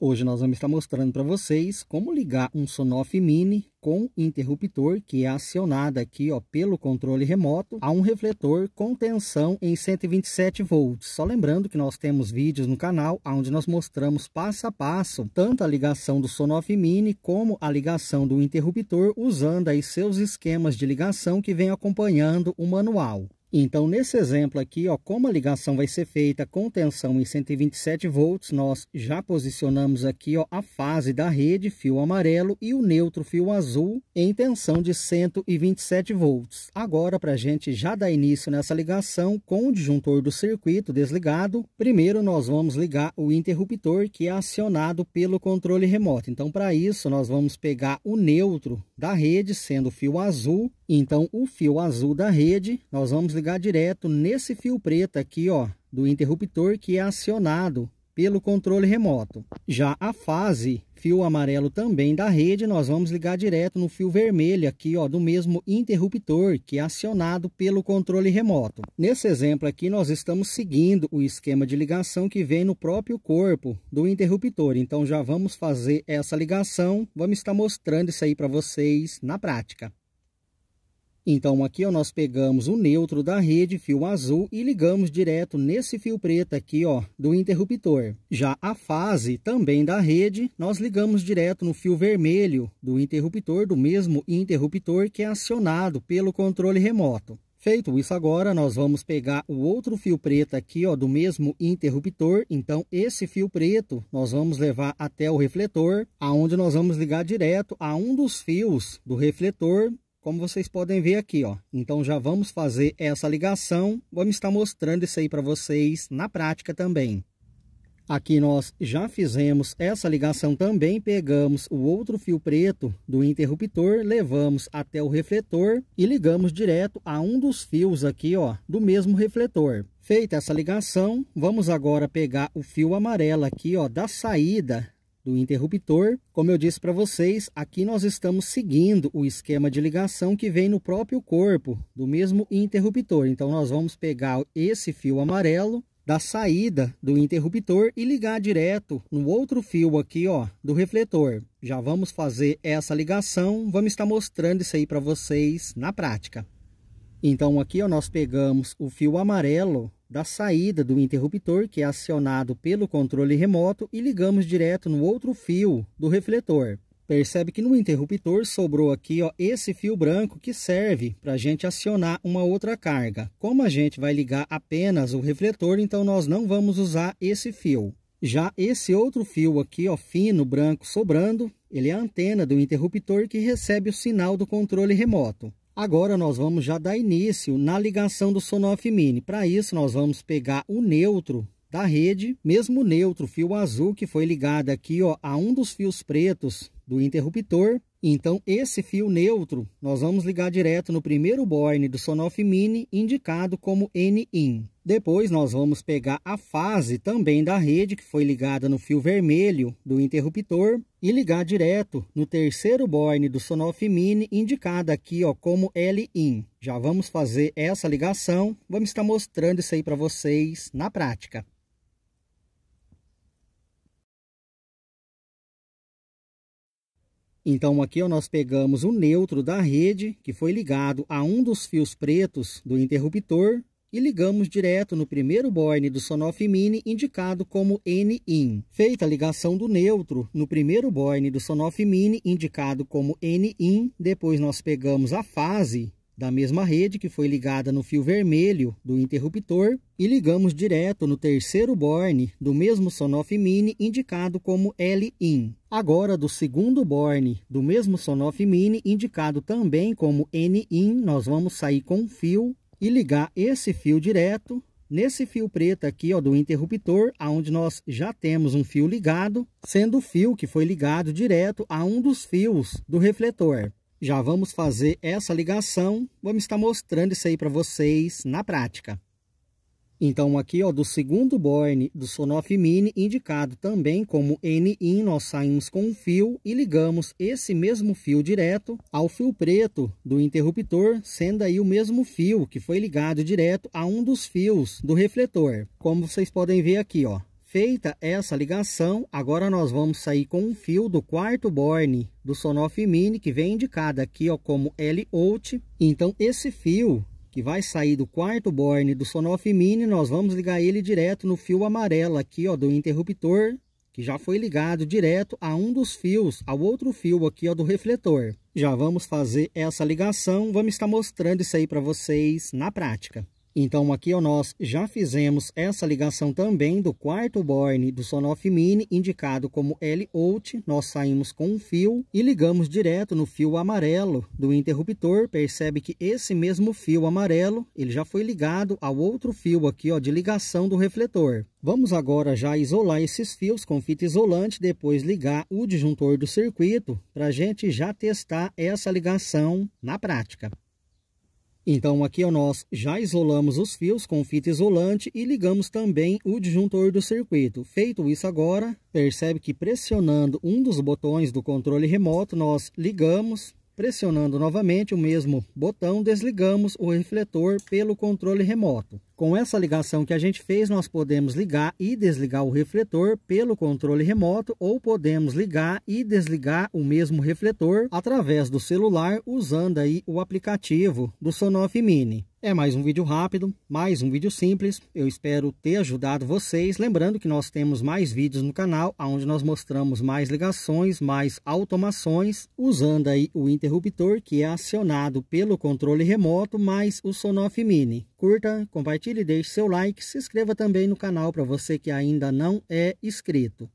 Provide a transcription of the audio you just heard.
Hoje nós vamos estar mostrando para vocês como ligar um Sonoff Mini com interruptor que é acionado aqui ó, pelo controle remoto a um refletor com tensão em 127 volts. Só lembrando que nós temos vídeos no canal onde nós mostramos passo a passo tanto a ligação do Sonoff Mini como a ligação do interruptor usando aí seus esquemas de ligação que vem acompanhando o manual. Então, nesse exemplo aqui, ó, como a ligação vai ser feita com tensão em 127 volts, nós já posicionamos aqui ó, a fase da rede, fio amarelo, e o neutro, fio azul, em tensão de 127 volts. Agora, para a gente já dar início nessa ligação com o disjuntor do circuito desligado, primeiro nós vamos ligar o interruptor, que é acionado pelo controle remoto. Então, para isso, nós vamos pegar o neutro da rede, sendo o fio azul, então, o fio azul da rede, nós vamos ligar direto nesse fio preto aqui, ó, do interruptor que é acionado pelo controle remoto. Já a fase, fio amarelo também da rede, nós vamos ligar direto no fio vermelho aqui, ó, do mesmo interruptor que é acionado pelo controle remoto. Nesse exemplo aqui, nós estamos seguindo o esquema de ligação que vem no próprio corpo do interruptor. Então, já vamos fazer essa ligação, vamos estar mostrando isso aí para vocês na prática. Então aqui ó, nós pegamos o neutro da rede, fio azul, e ligamos direto nesse fio preto aqui ó, do interruptor. Já a fase também da rede, nós ligamos direto no fio vermelho do interruptor, do mesmo interruptor que é acionado pelo controle remoto. Feito isso agora, nós vamos pegar o outro fio preto aqui, ó, do mesmo interruptor. Então, esse fio preto nós vamos levar até o refletor, aonde nós vamos ligar direto a um dos fios do refletor como vocês podem ver aqui, ó. Então já vamos fazer essa ligação, vamos estar mostrando isso aí para vocês na prática também. Aqui nós já fizemos essa ligação também, pegamos o outro fio preto do interruptor, levamos até o refletor e ligamos direto a um dos fios aqui, ó, do mesmo refletor. Feita essa ligação, vamos agora pegar o fio amarelo aqui, ó, da saída do interruptor. Como eu disse para vocês, aqui nós estamos seguindo o esquema de ligação que vem no próprio corpo do mesmo interruptor. Então nós vamos pegar esse fio amarelo da saída do interruptor e ligar direto no outro fio aqui ó do refletor. Já vamos fazer essa ligação, vamos estar mostrando isso aí para vocês na prática. Então aqui ó, nós pegamos o fio amarelo da saída do interruptor, que é acionado pelo controle remoto, e ligamos direto no outro fio do refletor. Percebe que no interruptor sobrou aqui ó, esse fio branco que serve para a gente acionar uma outra carga. Como a gente vai ligar apenas o refletor, então nós não vamos usar esse fio. Já esse outro fio aqui, ó, fino, branco, sobrando, ele é a antena do interruptor que recebe o sinal do controle remoto. Agora nós vamos já dar início na ligação do Sonoff Mini. Para isso nós vamos pegar o neutro da rede, mesmo neutro, fio azul que foi ligado aqui ó, a um dos fios pretos do interruptor então, esse fio neutro, nós vamos ligar direto no primeiro borne do Sonoff Mini, indicado como N-in. Depois, nós vamos pegar a fase também da rede, que foi ligada no fio vermelho do interruptor, e ligar direto no terceiro borne do Sonoff Mini, indicado aqui ó, como L-in. Já vamos fazer essa ligação, vamos estar mostrando isso aí para vocês na prática. Então aqui ó, nós pegamos o neutro da rede, que foi ligado a um dos fios pretos do interruptor, e ligamos direto no primeiro borne do Sonoff Mini, indicado como N-IN. Feita a ligação do neutro no primeiro borne do Sonoff Mini, indicado como N-IN, depois nós pegamos a fase da mesma rede que foi ligada no fio vermelho do interruptor e ligamos direto no terceiro borne do mesmo Sonoff Mini indicado como L-IN. Agora do segundo borne do mesmo Sonoff Mini indicado também como N-IN, nós vamos sair com um fio e ligar esse fio direto nesse fio preto aqui ó, do interruptor, aonde nós já temos um fio ligado, sendo o fio que foi ligado direto a um dos fios do refletor. Já vamos fazer essa ligação, vamos estar mostrando isso aí para vocês na prática. Então aqui ó, do segundo borne do Sonoff Mini, indicado também como N-in, nós saímos com um fio e ligamos esse mesmo fio direto ao fio preto do interruptor, sendo aí o mesmo fio que foi ligado direto a um dos fios do refletor. Como vocês podem ver aqui, ó, Feita essa ligação, agora nós vamos sair com um fio do quarto borne do Sonoff Mini, que vem indicado aqui ó, como L-out. Então, esse fio que vai sair do quarto borne do Sonoff Mini, nós vamos ligar ele direto no fio amarelo aqui ó, do interruptor, que já foi ligado direto a um dos fios, ao outro fio aqui ó, do refletor. Já vamos fazer essa ligação, vamos estar mostrando isso aí para vocês na prática. Então aqui nós já fizemos essa ligação também do quarto borne do Sonoff Mini, indicado como L-out. Nós saímos com um fio e ligamos direto no fio amarelo do interruptor. Percebe que esse mesmo fio amarelo, ele já foi ligado ao outro fio aqui ó, de ligação do refletor. Vamos agora já isolar esses fios com fita isolante, depois ligar o disjuntor do circuito para a gente já testar essa ligação na prática. Então aqui nós já isolamos os fios com fita isolante e ligamos também o disjuntor do circuito. Feito isso agora, percebe que pressionando um dos botões do controle remoto, nós ligamos, pressionando novamente o mesmo botão, desligamos o refletor pelo controle remoto. Com essa ligação que a gente fez, nós podemos ligar e desligar o refletor pelo controle remoto ou podemos ligar e desligar o mesmo refletor através do celular usando aí o aplicativo do Sonoff Mini. É mais um vídeo rápido, mais um vídeo simples. Eu espero ter ajudado vocês. Lembrando que nós temos mais vídeos no canal, onde nós mostramos mais ligações, mais automações, usando aí o interruptor que é acionado pelo controle remoto mais o Sonoff Mini curta, compartilhe, deixe seu like, se inscreva também no canal para você que ainda não é inscrito.